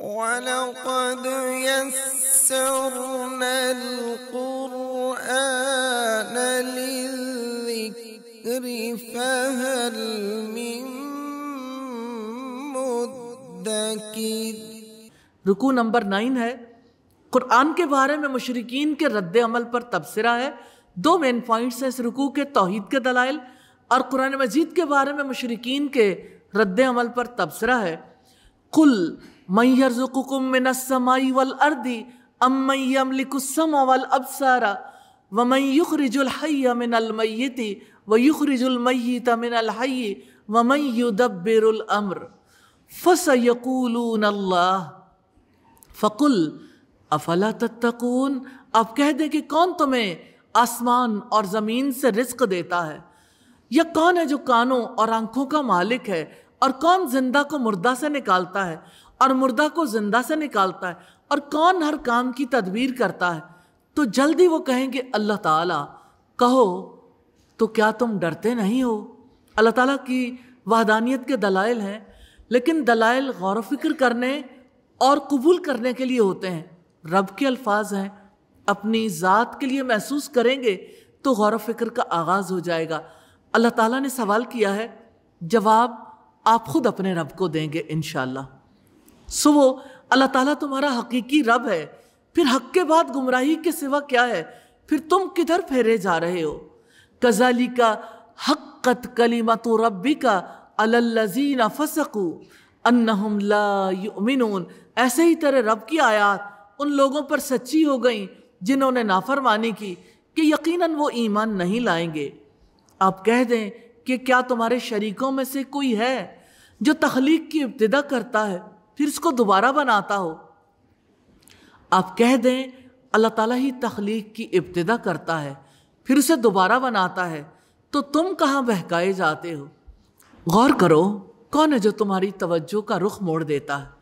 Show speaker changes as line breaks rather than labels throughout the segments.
रुकू number nine है कुरान के बारे में मुशरकिन के रद्द अमल पर तबसरा है दो मेन पॉइंट्स हैं इस रुकू के तोहद के दलाइल और कुरान मजीद के बारे में मुशरकिन के रद्द अमल पर तबसरा है कुल मैयरजुकुकुम वल अर्दी वल अबसारा व व युखरिजुल मय्यत व अम्र फसयकूलून अल्लाह फ़कुल अफला तत्तकून आप कह दें कि कौन तुम्हें आसमान और ज़मीन से रिस्क देता है या कौन है जो कानों और आंखों का मालिक है और कौन जिंदा को मुर्दा से निकालता है और मुर्दा को ज़िंदा से निकालता है और कौन हर काम की तदबीर करता है तो जल्दी वो कहेंगे अल्लाह ताला कहो तो क्या तुम डरते नहीं हो अल्लाह ताला की वहदानियत के दलाइल हैं लेकिन दलाइल गौर फिक्र करने और कबूल करने के लिए होते हैं रब के अल्फाज हैं अपनी ज़ात के लिए महसूस करेंगे तो गौर फिक्र का आगाज़ हो जाएगा अल्लाह ताला ने सवाल किया है जवाब आप ख़ुद अपने रब को देंगे इन सो वो अल्लाह ताला तुम्हारा हकीकी रब है फिर हक के बाद गुमराही के सिवा क्या है फिर तुम किधर फेरे जा रहे हो कजाली का हक़त कलीमत रबी का अल्लजीन फसकू अन्नहुम ला युमिनून ऐसे ही तरह रब की आयात उन लोगों पर सच्ची हो गई जिन्होंने नाफरमानी की कि यकीनन वो ईमान नहीं लाएंगे आप कह दें कि क्या तुम्हारे शरीकों में से कोई है जो तख्लीक की इब्तदा करता है फिर उसको दोबारा बनाता हो आप कह दें अल्लाह ताला ही तख्लीक की इब्तदा करता है फिर उसे दोबारा बनाता है तो तुम कहाँ बहकाए जाते हो गौर करो कौन है जो तुम्हारी तवज्जो का रुख मोड़ देता है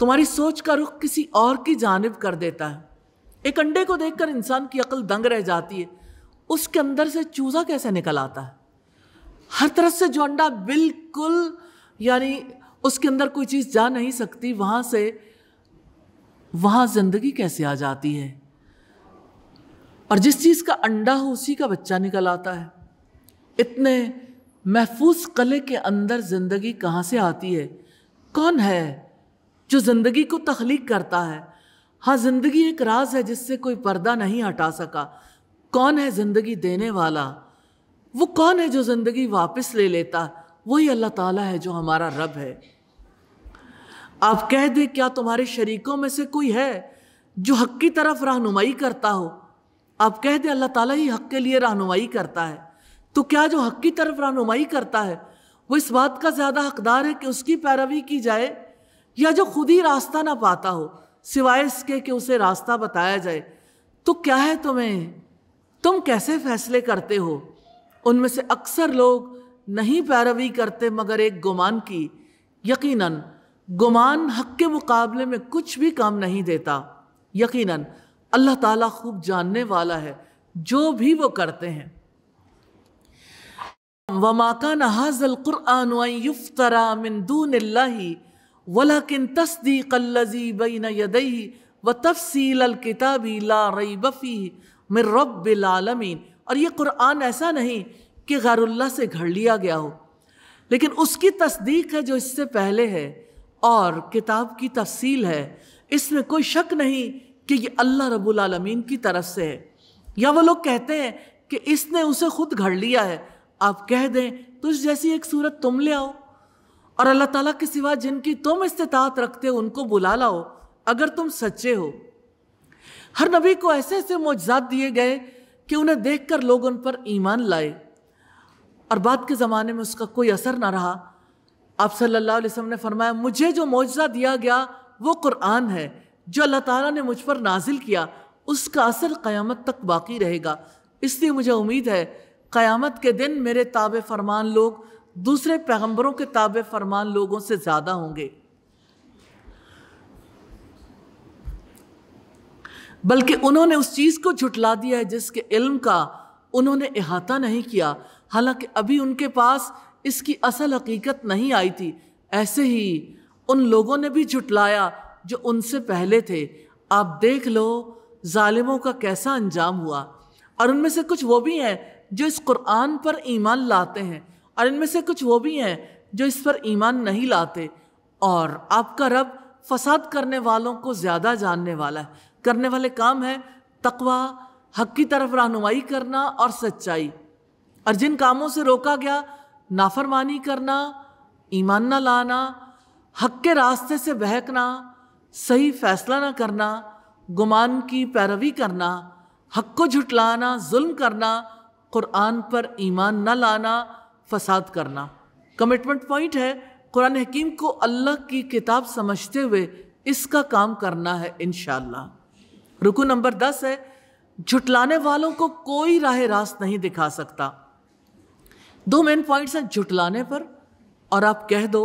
तुम्हारी सोच का रुख किसी और की जानब कर देता है एक अंडे को देखकर इंसान की अकल दंग रह जाती है उसके अंदर से चूज़ा कैसे निकल आता है हर तरफ से जो अंडा बिल्कुल यानी उसके अंदर कोई चीज़ जा नहीं सकती वहाँ से वहाँ ज़िंदगी कैसे आ जाती है और जिस चीज़ का अंडा हो उसी का बच्चा निकल आता है इतने महफूज कले के अंदर ज़िंदगी कहाँ से आती है कौन है जो ज़िंदगी को तख्लीक करता है हाँ ज़िंदगी एक राज है जिससे कोई पर्दा नहीं हटा सका कौन है ज़िंदगी देने वाला वो कौन है जो ज़िंदगी वापस ले लेता वही अल्लाह ताला है जो हमारा रब है आप कह दें क्या तुम्हारे शरीकों में से कोई है जो हक की तरफ रहनुमाई करता हो आप कह दें अल्लाह ताला ही हक के लिए रहनुमाई करता है तो क्या जो हक की तरफ रहनुमाई करता है वो इस बात का ज़्यादा हकदार है कि उसकी पैरवी की जाए या जो खुद ही रास्ता ना पाता हो सिवाय इसके कि उसे रास्ता बताया जाए तो क्या है तुम्हें तुम कैसे फैसले करते हो उनमें से अक्सर लोग नहीं पैरवी करते मगर एक गुमान की यकीनन गुमान हक के मुकाबले में कुछ भी काम नहीं देता यकीनन अल्लाह ताला खूब जानने वाला है जो भी वो करते हैं वमाका नहाजल क़ुरआन युफ्तरा मिनदून वलाकिन तस्दीक अल्लजी यदई व तफसील अलकिताबी ला रई बफ़ी मिर रबालमीन और ये कुरान ऐसा नहीं कि गारुल्ला से घड़ लिया गया हो लेकिन उसकी तस्दीक है जो इससे पहले है और किताब की तफसील है इसमें कोई शक नहीं कि ये अल्लाह रब्बुल आलमीन की तरफ से है या वो लोग कहते हैं कि इसने उसे खुद घड़ लिया है आप कह दें तो इस जैसी एक सूरत तुम ले आओ और अल्लाह ताला के सिवा जिनकी तुम इस्तात रखते हो उनको बुला लाओ अगर तुम सच्चे हो हर नबी को ऐसे ऐसे मुआजात दिए गए कि उन्हें देखकर लोग उन पर ईमान लाए और बाद के ज़माने में उसका कोई असर ना रहा आप सल्लल्लाहु अलैहि वसल्लम ने फरमाया मुझे जो मुआजा दिया गया वो कुरान है जो अल्लाह ताला ने मुझ पर नाजिल किया उसका असर क़यामत तक बाकी रहेगा इसलिए मुझे उम्मीद है क़यामत के दिन मेरे ताब फरमान लोग दूसरे पैगम्बरों के ताब फरमान लोगों से ज़्यादा होंगे बल्कि उन्होंने उस चीज़ को झुटला दिया है जिसके इल्म का उन्होंने अहाता नहीं किया हालांकि अभी उनके पास इसकी असल हकीकत नहीं आई थी ऐसे ही उन लोगों ने भी झुटलाया जो उनसे पहले थे आप देख लो ालिमों का कैसा अंजाम हुआ और उनमें से कुछ वो भी हैं जो इस कुरान पर ईमान लाते हैं और इनमें से कुछ वो भी हैं जो इस पर ईमान नहीं लाते और आपका रब फसाद करने वालों को ज़्यादा जानने वाला है करने वाले काम है तकवा हक की तरफ रहनुमाई करना और सच्चाई और जिन कामों से रोका गया नाफरमानी करना ईमान ना लाना हक के रास्ते से बहकना सही फैसला ना करना गुमान की पैरवी करना हक को झुटलाना जुल्म करना कुरान पर ईमान ना लाना फसाद करना कमिटमेंट पॉइंट है कुरान हकीम को अल्लाह की किताब समझते हुए इसका काम करना है इन रुकू नंबर दस है झुटलाने वालों को कोई राह रास्त नहीं दिखा सकता दो मेन पॉइंट्स हैं जुटलाने पर और आप कह दो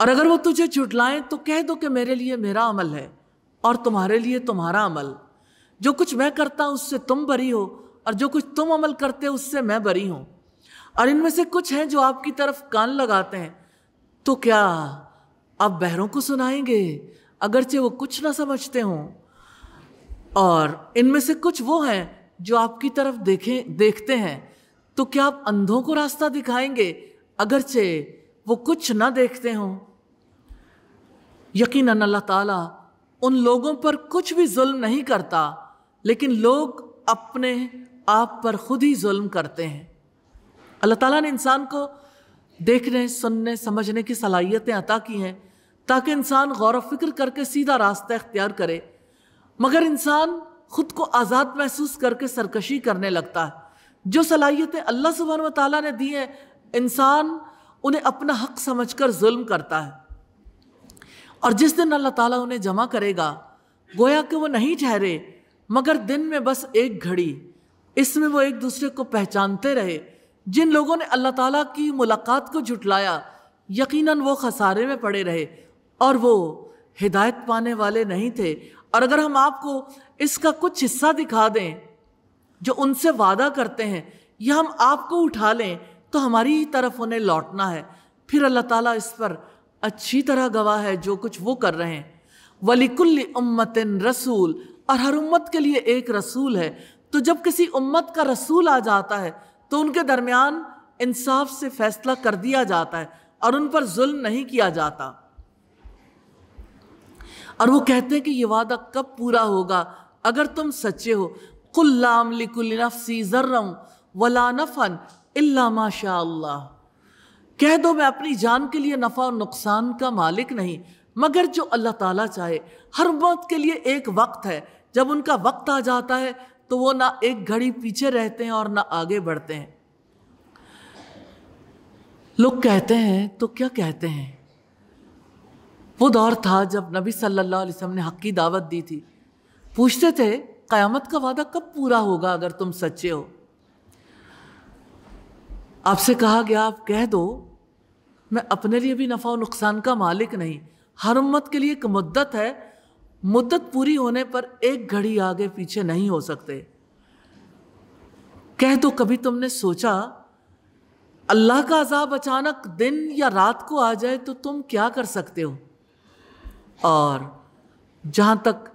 और अगर वो तुझे जुटलाएं तो कह दो कि मेरे लिए मेरा अमल है और तुम्हारे लिए तुम्हारा अमल जो कुछ मैं करता हूँ उससे तुम बरी हो और जो कुछ तुम अमल करते हो उससे मैं बरी हूँ और इनमें से कुछ हैं जो आपकी तरफ कान लगाते हैं तो क्या आप बहरों को सुनाएंगे अगरचे वो कुछ ना समझते हों और इनमें से कुछ वो हैं जो आपकी तरफ देखें देखते हैं तो क्या आप अंधों को रास्ता दिखाएंगे अगरचे वो कुछ ना देखते हों यकीन अल्लाह ताला उन लोगों पर कुछ भी जुल्म नहीं करता लेकिन लोग अपने आप पर खुद ही जुल्म करते हैं अल्लाह ताला ने इंसान को देखने सुनने समझने की सलाहियतें अता की हैं ताकि इंसान गौर फिक्र करके सीधा रास्ता इख्तियार करे मगर इंसान खुद को आज़ाद महसूस करके सरकशी करने लगता है जो सलाहियतें अल्लाह सुबहान ताली ने दी हैं इंसान उन्हें अपना हक समझ कर जुल्म करता है और जिस दिन अल्लाह ताला उन्हें जमा करेगा गोया कि वो नहीं ठहरे मगर दिन में बस एक घड़ी इसमें वो एक दूसरे को पहचानते रहे जिन लोगों ने अल्लाह ताला की मुलाकात को जुटलाया यकीनन वो खसारे में पड़े रहे और वो हिदायत पाने वाले नहीं थे और अगर हम आपको इसका कुछ हिस्सा दिखा दें जो उनसे वादा करते हैं या हम आपको उठा लें तो हमारी ही तरफ उन्हें लौटना है फिर अल्लाह ताला इस पर अच्छी तरह गवाह है जो कुछ वो कर रहे हैं वलिकुल्ल उम्मतिन रसूल और हर उम्मत के लिए एक रसूल है तो जब किसी उम्मत का रसूल आ जाता है तो उनके दरमियान इंसाफ से फैसला कर दिया जाता है और उन पर जुल्म नहीं किया जाता और वो कहते हैं कि ये वादा कब पूरा होगा अगर तुम सच्चे हो कुल्लाम लिकुलनफसी जर्रम वला नफ़न इल्ला माशा कह दो मैं अपनी जान के लिए नफ़ा और नुकसान का मालिक नहीं मगर जो अल्लाह ताला चाहे हर मौत के लिए एक वक्त है जब उनका वक्त आ जाता है तो वो ना एक घड़ी पीछे रहते हैं और ना आगे बढ़ते हैं लोग कहते हैं तो क्या कहते हैं वो दौर था जब नबी सल्लल्लाहु अलैहि वसल्लम ने हक की दावत दी थी पूछते थे क़यामत का वादा कब पूरा होगा अगर तुम सच्चे हो आपसे कहा गया आप कह दो मैं अपने लिए भी नफ़ा और नुकसान का मालिक नहीं हर उम्मत के लिए एक मुद्दत है मुद्दत पूरी होने पर एक घड़ी आगे पीछे नहीं हो सकते कह दो कभी तुमने सोचा अल्लाह का अजाब अचानक दिन या रात को आ जाए तो तुम क्या कर सकते हो और जहां तक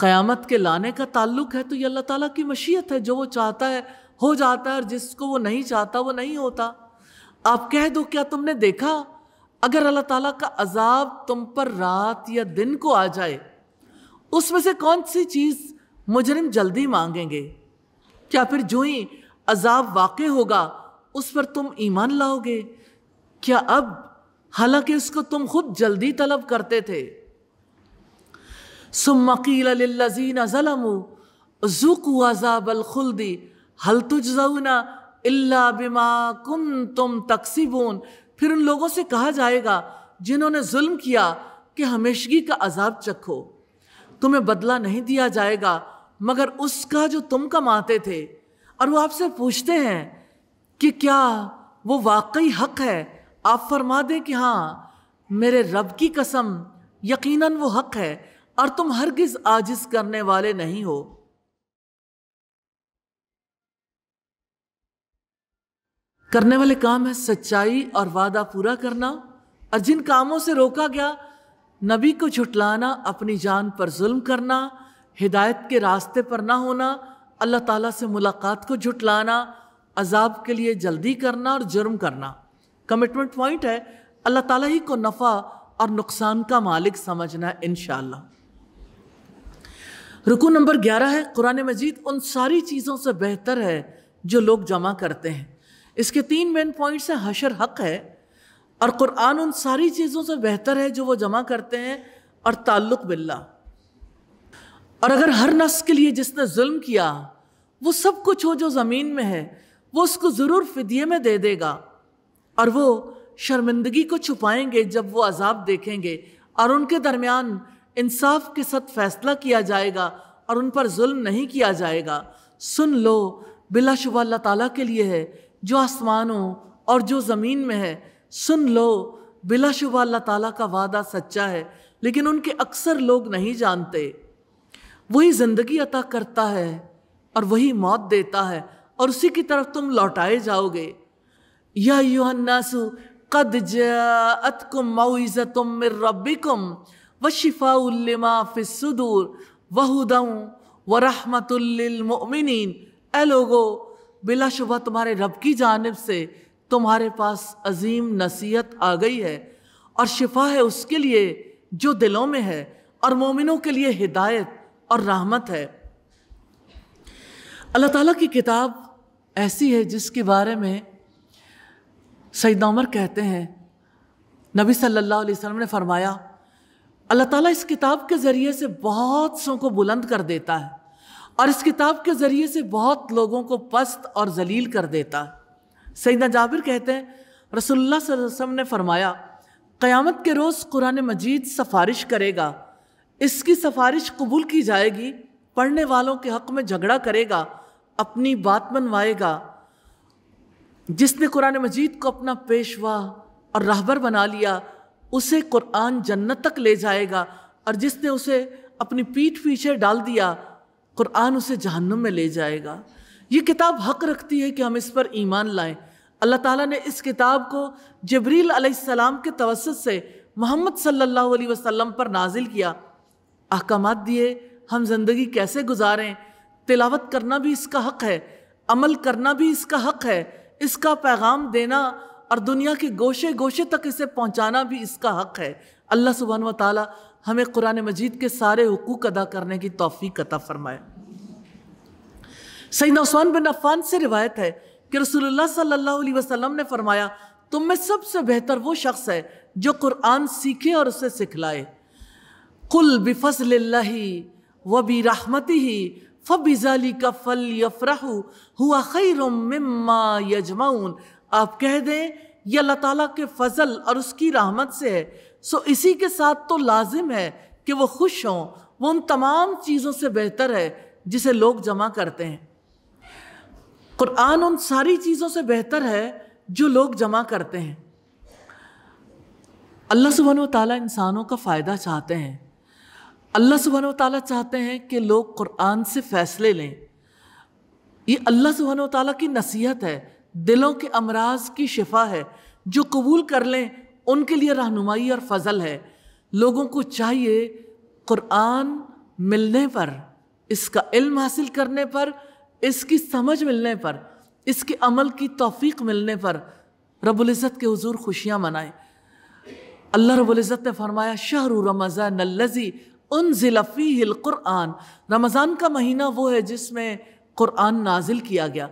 क़यामत के लाने का ताल्लुक है तो ये अल्लाह ताला की मशीयत है जो वो चाहता है हो जाता है और जिसको वो नहीं चाहता वो नहीं होता आप कह दो क्या तुमने देखा अगर अल्लाह ताला का अजाब तुम पर रात या दिन को आ जाए उसमें से कौन सी चीज़ मुजरिम जल्दी मांगेंगे क्या फिर जो ही अजाब वाक़ होगा उस पर तुम ईमान लाओगे क्या अब हालांकि उसको तुम खुद जल्दी तलब करते थे सुमकीलजीन ज़लमू हल तुजना अल्ला बिमा कुम तुम तकसीबून फिर उन लोगों से कहा जाएगा जिन्होंने जुल्म किया कि हमेशगी का अजाब चखो तुम्हें बदला नहीं दिया जाएगा मगर उसका जो तुम कमाते थे और वो आपसे पूछते हैं कि क्या वो वाकई हक है आप फरमा दें कि हाँ मेरे रब की कसम यकीनन वो हक है और तुम हरगिज आजिज करने वाले नहीं हो करने वाले काम है सच्चाई और वादा पूरा करना और जिन कामों से रोका गया नबी को छुटलाना अपनी जान पर जुल्म करना हिदायत के रास्ते पर ना होना अल्लाह ताला से मुलाकात को झुटलाना अजाब के लिए जल्दी करना और जुर्म करना कमिटमेंट पॉइंट है अल्लाह ताला ही को नफ़ा और नुकसान का मालिक समझना इन रुकू नंबर ग्यारह है कुरान मजीद उन सारी चीज़ों से बेहतर है जो लोग जमा करते हैं इसके तीन मेन पॉइंट्स हैं हशर हक है और कुरान उन सारी चीज़ों से बेहतर है जो वो जमा करते हैं और ताल्लुक बिल्ला और अगर हर नस के लिए जिसने जुल्म किया वो सब कुछ हो जो ज़मीन में है वो उसको ज़रूर फिदिये में दे देगा और वो शर्मिंदगी को छुपाएंगे जब वो अजाब देखेंगे और उनके दरमियान इंसाफ के साथ फैसला किया जाएगा और उन पर जुल्म नहीं किया जाएगा सुन लो बिलाशुबा अल्लाह ताला के लिए है जो आसमानों और जो ज़मीन में है सुन लो बिलाशुबा अल्लाह ताला का वादा सच्चा है लेकिन उनके अक्सर लोग नहीं जानते वही ज़िंदगी अता करता है और वही मौत देता है और उसी की तरफ तुम लौटाए जाओगे या युहन्नासु कद जातकुम माउज़तुम मिर रब्बिकुम व शिफा फ़िसदूर वहुदम व रहमतुल्लमिन ए लोगो बिला शुबा तुम्हारे रब की जानब से तुम्हारे पास अजीम नसीहत आ गई है और शिफा है उसके लिए जो दिलों में है और मोमिनों के लिए हिदायत और रहमत है अल्लाह ताला की किताब ऐसी है जिसके बारे में सईद उमर कहते हैं नबी सल्लल्लाहु अलैहि वसल्लम ने फरमाया अल्लाह ताला इस किताब के ज़रिए से बहुत सौ को बुलंद कर देता है और इस किताब के ज़रिए से बहुत लोगों को पस्त और जलील कर देता है सईदा जाबिर कहते हैं रसोल्ला वसम ने फरमाया क़यामत के रोज़ कुरान मजीद सफारिश करेगा इसकी सफारिश कबूल की जाएगी पढ़ने वालों के हक़ में झगड़ा करेगा अपनी बात मनवाएगा जिसने कुरान मजीद को अपना पेशवा और राहबर बना लिया उसे कुरान जन्नत तक ले जाएगा और जिसने उसे अपनी पीठ पीछे डाल दिया कुरान उसे जहन्नम में ले जाएगा ये किताब हक रखती है कि हम इस पर ईमान लाएं अल्लाह ताला ने इस किताब को जबरील अलैहिस्सलाम के तवसत से मोहम्मद सल्लल्लाहु अलैहि वसल्लम पर नाजिल किया अहकाम दिए हम ज़िंदगी कैसे गुजारें तिलावत करना भी इसका हक़ है अमल करना भी इसका हक़ है इसका पैगाम देना और दुनिया के गोशे गोशे तक इसे पहुंचाना भी इसका हक है अल्लाह सुबहान व हमें कुरान मजीद के सारे हकूक अदा करने की तोफ़ी अता फ़रमाए सईद उस्मान बिन अफ़ान से रिवायत है कि रसूलुल्लाह सल्लल्लाहु अलैहि वसल्लम ने फरमाया तुम में सबसे बेहतर वो शख्स है जो कुरान सीखे और उसे सिखलाए कुल बिफसल व बी रहमती ही फ़बिजाली का फल यफ़रा हुआ यजमाउन आप कह दें यह अल्लाह ताला के फजल और उसकी रहमत से है सो इसी के साथ तो लाजिम है कि वो खुश हों वो उन तमाम चीज़ों से बेहतर है जिसे लोग जमा करते हैं कुरान उन सारी चीज़ों से बेहतर है जो लोग जमा करते हैं अल्लाह सुबहन ताली इंसानों का फ़ायदा चाहते हैं अल्लाह सुबहन ताली चाहते हैं कि लोग कुरान से फ़ैसले लें ये अल्लाह सुबहान ताली की नसीहत है दिलों के अमराज की शिफा है जो कबूल कर लें उनके लिए रहनुमाई और फजल है लोगों को चाहिए क़ुरान मिलने पर इसका इल्म हासिल करने पर इसकी समझ मिलने पर इसके अमल की तौफीक मिलने पर रबुल्ज़त के हजूर खुशियाँ मनाएं अल्लाह रबुल्ज़त ने फरमाया शहर रमज़ान लजी उन ज़िलफ़ी कुरआन रमज़ान का महीना वो है जिसमें क़ुरान नाजिल किया गया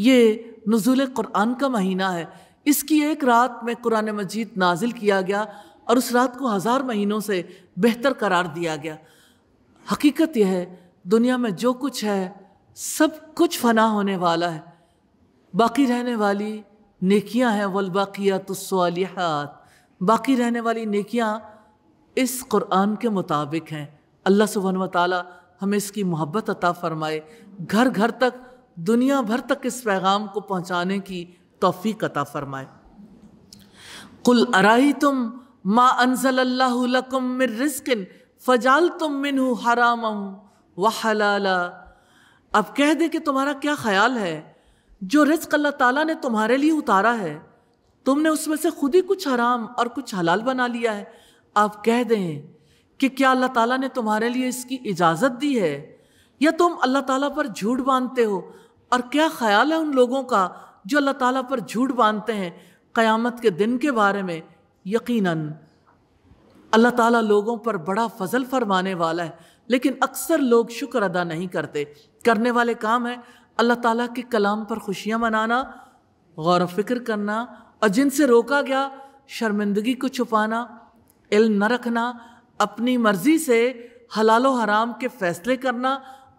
ये नज़ुल क़ुरान का महीना है इसकी एक रात में कुरान मजीद नाजिल किया गया और उस रात को हज़ार महीनों से बेहतर करार दिया गया हकीकत यह है दुनिया में जो कुछ है सब कुछ फना होने वाला है बाकी रहने वाली नेकियां हैं वलबाक़ियातुसलिहत बाकी रहने वाली नेकियां इस कुरान के मुताबिक हैं अल्लाह सुबहान ताली हमें इसकी मोहब्बत अता फ़रमाए घर घर तक दुनिया भर तक इस पैगाम को पहुंचाने की तोफ़ी कता फ़रमाए कुल अराही तुम मा अनजल्लाकुम मिर रिस्किन फ़जाल तुम मिन हराम व अब कह दे कि तुम्हारा क्या ख्याल है जो रिस्क अल्लाह ताला ने तुम्हारे लिए उतारा है तुमने उसमें से खुद ही कुछ हराम और कुछ हलाल बना लिया है आप कह दें कि क्या अल्लाह ताला ने तुम्हारे लिए इसकी इजाज़त दी है या तुम अल्लाह ताला पर झूठ बांधते हो और क्या ख्याल है उन लोगों का जो अल्लाह ताला पर झूठ बांधते हैं क़यामत के दिन के बारे में यकीनन अल्लाह ताला लोगों पर बड़ा फजल फरमाने वाला है लेकिन अक्सर लोग शुक्र अदा नहीं करते करने वाले काम है अल्लाह ताला के कलाम पर खुशियाँ मनाना गौर फिक्र करना और जिनसे रोका गया शर्मिंदगी को छुपाना इल्म न रखना अपनी मर्ज़ी से हलाल हराम के फ़ैसले करना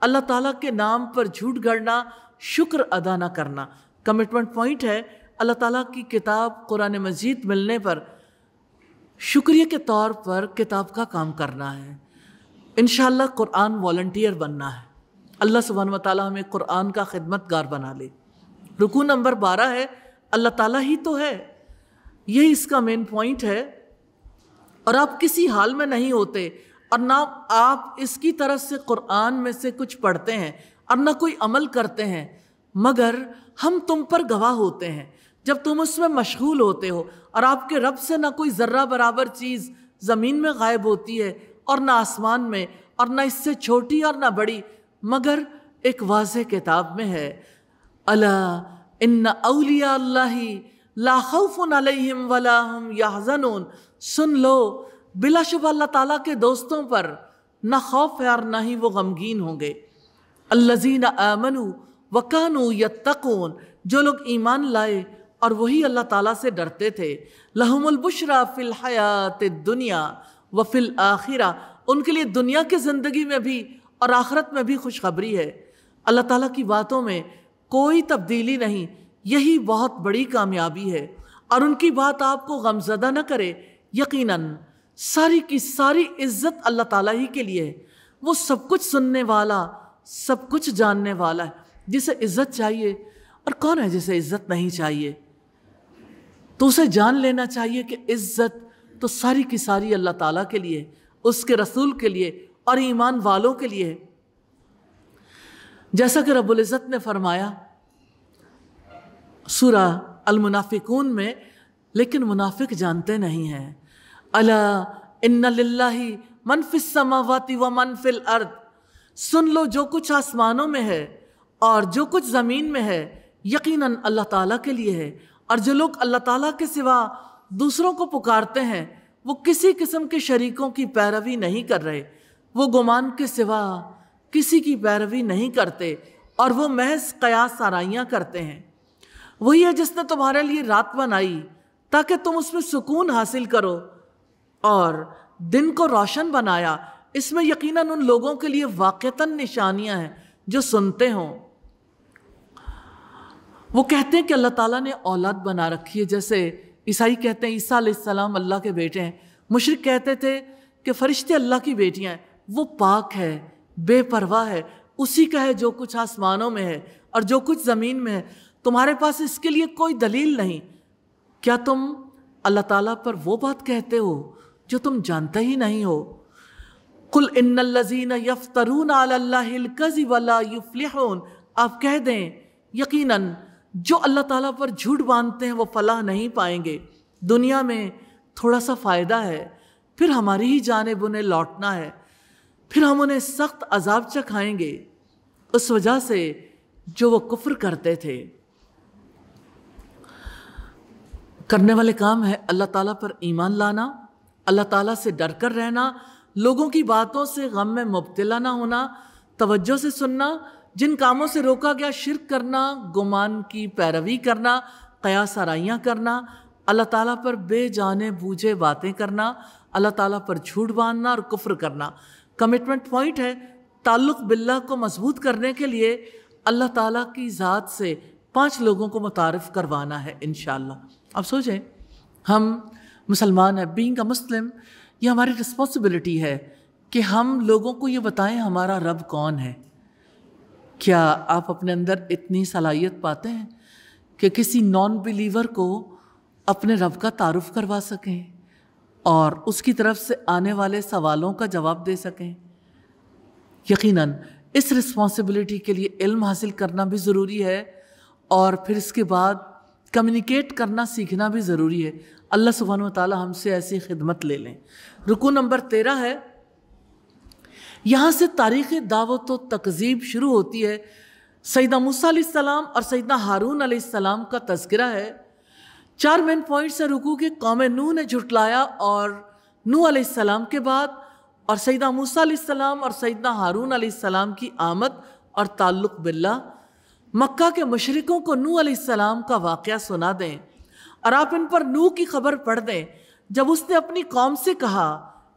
अल्लाह ताला के नाम पर झूठ गढ़ना शुक्र अदा ना करना कमिटमेंट पॉइंट है अल्लाह ताला की किताब कुरान मजीद मिलने पर शुक्रिया के तौर पर किताब का काम करना है इन कुरान वॉल्टियर बनना है अल्लाह सुबहान ताली हमें कुरान का खिदमतगार बना ले रुकू नंबर बारह है अल्लाह ताला ही तो है यही इसका मेन पॉइंट है और आप किसी हाल में नहीं होते और ना आप इसकी तरफ से कुरान में से कुछ पढ़ते हैं और न कोई अमल करते हैं मगर हम तुम पर गवाह होते हैं जब तुम उसमें मशगूल होते हो और आपके रब से ना कोई ज़र्रा बराबर चीज़ ज़मीन में गायब होती है और ना आसमान में और ना इससे छोटी और ना बड़ी मगर एक वाज किताब में है अला इन अलिया अल्लाह लाखौफ़ुन अलैहिम वला सुन लो बिलाशुबा अल्लाह ताला के दोस्तों पर ना खौफ है और ना ही वो गमगीन होंगे अल्लजीन आमनु वकानु यत्तकून जो लोग ईमान लाए और वही अल्लाह ताला से डरते थे लहमुलबुशरा फ़िल हयात दुनिया व फिल आखिरा उनके लिए दुनिया के ज़िंदगी में भी और आखरत में भी खुशखबरी है अल्लाह ताला की बातों में कोई तब्दीली नहीं यही बहुत बड़ी कामयाबी है और उनकी बात आपको गमजदा न करे यकीनन सारी की सारी इज्जत अल्लाह ताला ही के लिए है वो सब कुछ सुनने वाला सब कुछ जानने वाला है जिसे इज्जत चाहिए और कौन है जिसे इज्जत नहीं चाहिए तो उसे जान लेना चाहिए कि इज्जत तो सारी की सारी अल्लाह ताला के लिए उसके रसूल के लिए और ईमान वालों के लिए जैसा कि रब्बुल इज़्ज़त ने फरमाया सूरा अलमुनाफिकून में लेकिन मुनाफिक जानते नहीं हैं अला इन्ना लिल्लाही फिस समावाती व मनफिल अर्द सुन लो जो कुछ आसमानों में है और जो कुछ ज़मीन में है यकीनन अल्लाह ताला के लिए है और जो लोग अल्लाह ताला के सिवा दूसरों को पुकारते हैं वो किसी किस्म के शरीकों की पैरवी नहीं कर रहे वो गुमान के सिवा किसी की पैरवी नहीं करते और वो महज कयास सराइयाँ करते हैं वही है जिसने तुम्हारे लिए रात बनाई ताकि तुम उसमें सुकून हासिल करो और दिन को रोशन बनाया इसमें यकीनन उन लोगों के लिए वाक़ता निशानियां हैं जो सुनते हों वो कहते हैं कि अल्लाह ताला ने औलाद बना रखी है जैसे ईसाई कहते हैं ईसा सलाम अल्लाह के बेटे हैं मुशरक कहते थे कि फ़रिश्ते अल्लाह की बेटियाँ हैं वो पाक है बेपरवाह है उसी का है जो कुछ आसमानों में है और जो कुछ ज़मीन में है तुम्हारे पास इसके लिए कोई दलील नहीं क्या तुम अल्लाह ताला पर वो बात कहते हो जो तुम जानते ही नहीं हो कुल इन्नल्लजीन यफ्तरून आप कह दें यकीनन जो अल्लाह ताला पर झूठ बांधते हैं वो फलाह नहीं पाएंगे दुनिया में थोड़ा सा फ़ायदा है फिर हमारी ही जानब उन्हें लौटना है फिर हम उन्हें सख्त अजाब चखाएंगे उस वजह से जो वो कुफ्र करते थे करने वाले काम है अल्लाह ताला पर ईमान लाना अल्लाह ताला से डर कर रहना लोगों की बातों से गम में मुबतला ना होना तवज्जो से सुनना जिन कामों से रोका गया शिरक करना गुमान की पैरवी करना कयासराइयाँ करना अल्लाह ताला पर बेजाने बूझे बातें करना अल्लाह ताला पर झूठ बांधना और कुफ्र करना कमिटमेंट पॉइंट है ताल्लुक़ बिल्ला को मजबूत करने के लिए अल्लाह ताला की ज़ात से पांच लोगों को मुतारफ़ करवाना है इन आप सोचें हम मुसलमान हैं बींग अ मुस्लिम ये हमारी रिस्पॉन्सिबिलिटी है कि हम लोगों को ये बताएं हमारा रब कौन है क्या आप अपने अंदर इतनी सलाहियत पाते हैं कि किसी नॉन बिलीवर को अपने रब का तारुफ करवा सकें और उसकी तरफ से आने वाले सवालों का जवाब दे सकें यकीनन इस रिस्पॉन्सिबिलिटी के लिए इल्म हासिल करना भी ज़रूरी है और फिर इसके बाद कम्युनिकेट करना सीखना भी ज़रूरी है अल्लाह सुबहान ताली हमसे ऐसी खिदमत ले लें रुकू नंबर तेरह है यहाँ से तारीख़ दावत व तकजीब शुरू होती है सईदा मूसम और सईदा हारून आसमाम का तस्करा है चार मेन पॉइंट्स हैं रुकू के कौम नू ने झुटलाया और नू सलाम के बाद और सईदा मूसम और सईदा हारून आसमाम की आमद और ताल्लुक़ बिल्ला मक्का के मशरक़ों को नू सलाम का वाक़ सुना दें और आप इन पर नू की खबर पढ़ दें जब उसने अपनी कौम से कहा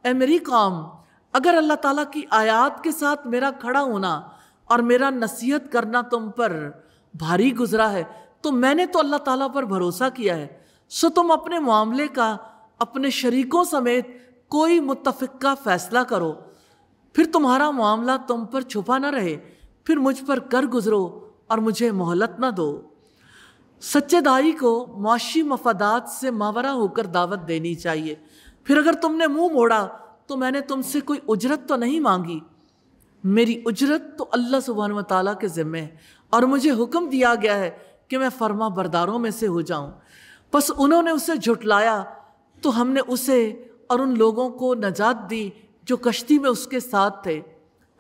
ए मेरी कौम अगर अल्लाह ताला की आयात के साथ मेरा खड़ा होना और मेरा नसीहत करना तुम पर भारी गुजरा है तो मैंने तो अल्लाह ताला पर भरोसा किया है सो तुम अपने मामले का अपने शरीकों समेत कोई मुतफ़ का फैसला करो फिर तुम्हारा मामला तुम पर छुपा ना रहे फिर मुझ पर कर गुजरो और मुझे मोहलत ना दो सच्चे दाई को माशी मफादात से मावरा होकर दावत देनी चाहिए फिर अगर तुमने मुंह मोड़ा तो मैंने तुमसे कोई उजरत तो नहीं मांगी मेरी उजरत तो अल्लाह सुबहान तला के ज़िम्मे है और मुझे हुक्म दिया गया है कि मैं फर्मा बरदारों में से हो जाऊं बस उन्होंने उसे झुटलाया तो हमने उसे और उन लोगों को नजात दी जो कश्ती में उसके साथ थे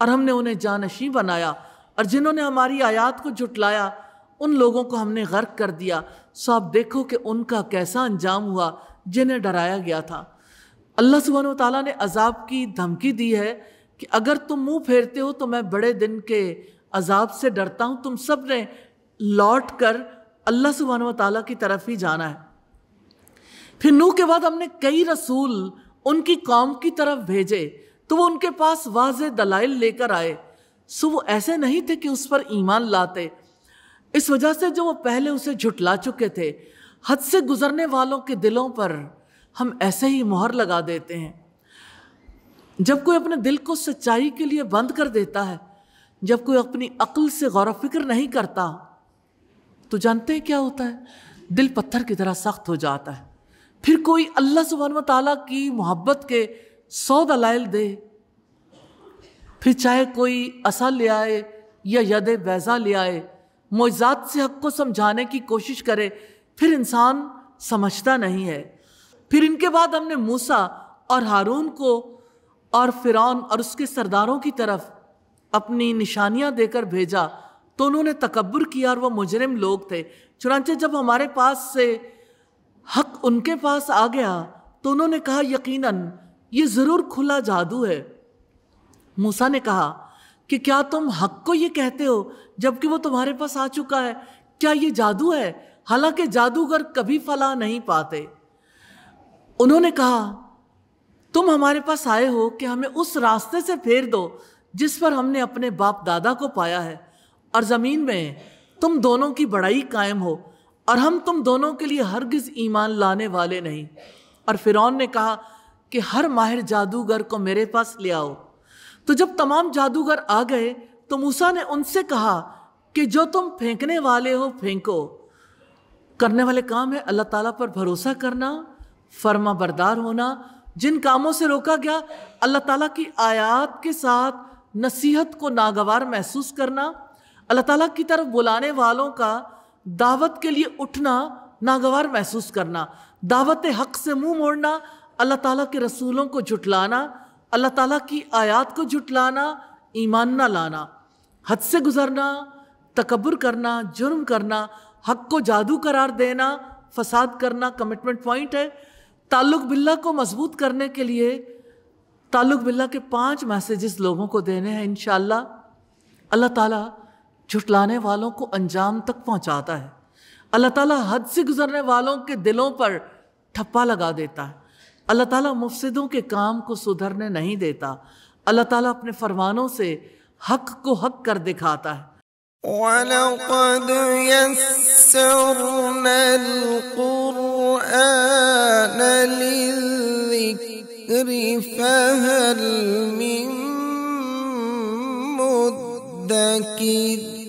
और हमने उन्हें जानशी बनाया और जिन्होंने हमारी आयात को झुटलाया उन लोगों को हमने गर्क कर दिया सो आप देखो कि उनका कैसा अंजाम हुआ जिन्हें डराया गया था अल्लाह सुबहान तला ने अजाब की धमकी दी है कि अगर तुम मुंह फेरते हो तो मैं बड़े दिन के अजाब से डरता हूँ तुम सब ने लौट कर अल्लाह सुबहान तला की तरफ ही जाना है फिर नू के बाद हमने कई रसूल उनकी कौम की तरफ भेजे तो वो उनके पास वाज दलाइल लेकर आए सो वो ऐसे नहीं थे कि उस पर ईमान लाते इस वजह से जो वो पहले उसे झुटला चुके थे हद से गुजरने वालों के दिलों पर हम ऐसे ही मोहर लगा देते हैं जब कोई अपने दिल को सच्चाई के लिए बंद कर देता है जब कोई अपनी अक्ल से गौर फिक्र नहीं करता तो जानते हैं क्या होता है दिल पत्थर की तरह सख्त हो जाता है फिर कोई अल्लाह सुबहान तला की मोहब्बत के सौ दलाइल दे फिर चाहे कोई असा ले आए या यद बैजा ले आए मोजात से हक को समझाने की कोशिश करे फिर इंसान समझता नहीं है फिर इनके बाद हमने मूसा और हारून को और फिरौन और उसके सरदारों की तरफ अपनी निशानियां देकर भेजा तो उन्होंने तकबर किया और वह मुजरिम लोग थे चुनाचे जब हमारे पास से हक उनके पास आ गया तो उन्होंने कहा यकीनन ये ज़रूर खुला जादू है मूसा ने कहा कि क्या तुम हक को ये कहते हो जबकि वो तुम्हारे पास आ चुका है क्या ये जादू है हालांकि जादूगर कभी फला नहीं पाते उन्होंने कहा तुम हमारे पास आए हो कि हमें उस रास्ते से फेर दो जिस पर हमने अपने बाप दादा को पाया है और ज़मीन में तुम दोनों की बड़ाई कायम हो और हम तुम दोनों के लिए हरगिज़ ईमान लाने वाले नहीं और फिरौन ने कहा कि हर माहिर जादूगर को मेरे पास ले आओ तो जब तमाम जादूगर आ गए तो मूसा ने उनसे कहा कि जो तुम फेंकने वाले हो फेंको करने वाले काम है अल्लाह ताला पर भरोसा करना फर्मा बरदार होना जिन कामों से रोका गया अल्लाह ताला की आयात के साथ नसीहत को नागवार महसूस करना अल्लाह ताला की तरफ बुलाने वालों का दावत के लिए उठना नागवार महसूस करना दावत हक से मुंह मोड़ना अल्लाह ताला के रसूलों को जुटलाना अल्लाह ताला की आयत को जुटलाना ईमान ना लाना हद से गुज़रना तकबर करना जुर्म करना हक को जादू करार देना फसाद करना कमिटमेंट पॉइंट है ताल्लुक बिल्ला को मजबूत करने के लिए ताल्लुक बिल्ला के पांच मैसेजेस लोगों को देने हैं इन अल्लाह ताला झुटलाने वालों को अंजाम तक पहुंचाता है अल्लाह ताला हद से गुज़रने वालों के दिलों पर ठप्पा लगा देता है अल्लाह ताला मुफसदों के काम को सुधरने नहीं देता अल्लाह ताला अपने फरमानों से हक को हक कर दिखाता है وَلَقَدْ يَسَّرْنَا الْقُرْآنَ لِلذِّكْرِ فَهَلْ من مُدَّكِرٍ